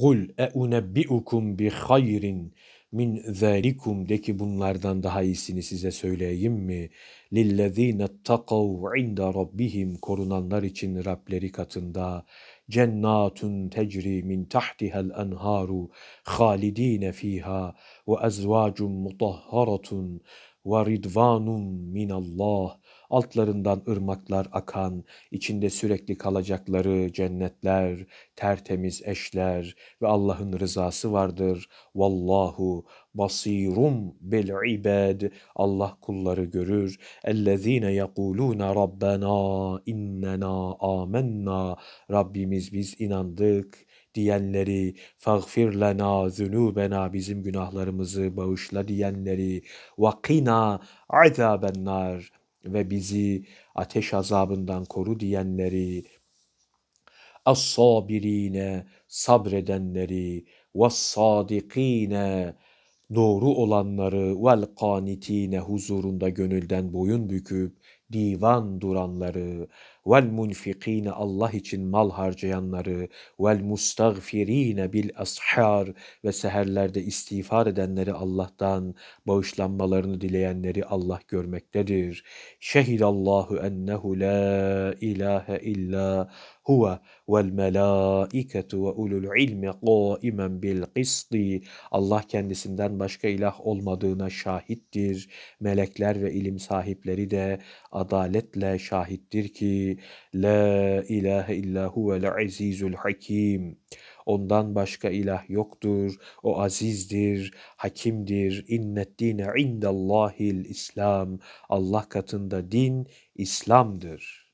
قل أنبئكم بخير min zalikum de ki bunlardan daha iyisini size söyleyeyim mi? Lillezine takav inda rabbihim korunanlar için Rableri katında cennatun tecri min tahtihel enharu halidine fiha ve ezvacun mutahharatun ve ridvanun Allah altlarından ırmaklar akan, içinde sürekli kalacakları cennetler, tertemiz eşler ve Allah'ın rızası vardır. Vallahu basirum bil ibad. Allah kulları görür. Ellezine yekuluna rabbena innena amenna. Rabbimiz biz inandık diyenleri, fagfir lena zunubena bizim günahlarımızı bağışla diyenleri, ve qina azabennar ve bizi ateş azabından koru diyenleri, as-sabirine sabredenleri, ve-sadikine doğru olanları vel kanitine huzurunda gönülden boyun büküp divan duranları, vel munfikine Allah için mal harcayanları, vel mustagfirine bil ashar ve seherlerde istiğfar edenleri Allah'tan bağışlanmalarını dileyenleri Allah görmektedir. Şehid Allahu ennehu la ilahe illa huve vel melâiketu ve ulul ilmi qaimen bil qisti. Allah kendisinden başka ilah olmadığına şahittir. Melekler ve ilim sahipleri de adaletle şahittir ki La ilahe illa huvel azizul hakim. Ondan başka ilah yoktur. O azizdir, hakimdir. İnnet dine indallahil İslam. Allah katında din İslam'dır.''